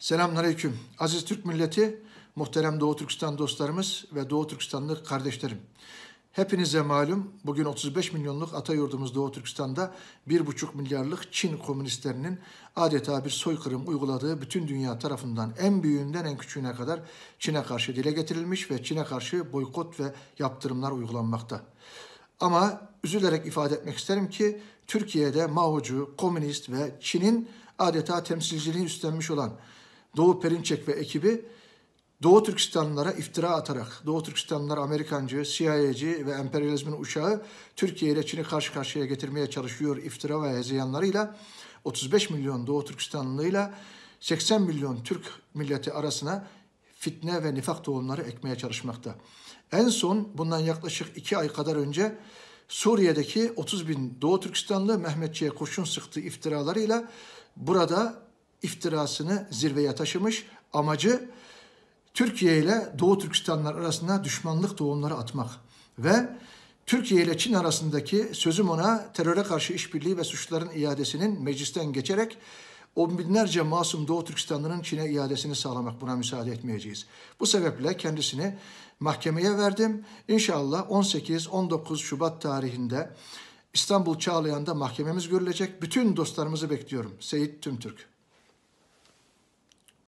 Selamünaleyküm. Aziz Türk milleti, muhterem Doğu Türkistan dostlarımız ve Doğu Türkistanlı kardeşlerim. Hepinize malum bugün 35 milyonluk ata yurdumuz Doğu Türkistan'da 1,5 milyarlık Çin komünistlerinin adeta bir soykırım uyguladığı bütün dünya tarafından en büyüğünden en küçüğüne kadar Çin'e karşı dile getirilmiş ve Çin'e karşı boykot ve yaptırımlar uygulanmakta. Ama üzülerek ifade etmek isterim ki Türkiye'de Mao'cu, komünist ve Çin'in adeta temsilciliğini üstlenmiş olan Doğu Perinçek ve ekibi Doğu Türkistanlılara iftira atarak, Doğu Türkistanlılar Amerikancı, CIA'ci ve emperyalizmin uçağı Türkiye ile Çin'i karşı karşıya getirmeye çalışıyor iftira ve hezeyanlarıyla 35 milyon Doğu Türkistanlıyla 80 milyon Türk milleti arasına fitne ve nifak tohumları ekmeye çalışmakta. En son bundan yaklaşık iki ay kadar önce Suriye'deki 30 bin Doğu Türkistanlı Mehmetçi'ye kurşun sıktığı iftiralarıyla burada iftirasını zirveye taşımış. Amacı Türkiye ile Doğu Türkistanlar arasında düşmanlık tohumları atmak ve Türkiye ile Çin arasındaki sözüm ona teröre karşı işbirliği ve suçların iadesinin meclisten geçerek on binlerce masum Doğu Türkistanlı'nın Çin'e iadesini sağlamak buna müsaade etmeyeceğiz. Bu sebeple kendisini mahkemeye verdim. İnşallah 18-19 Şubat tarihinde İstanbul Çağlayan'da mahkememiz görülecek. Bütün dostlarımızı bekliyorum. Seyit Tümtürk.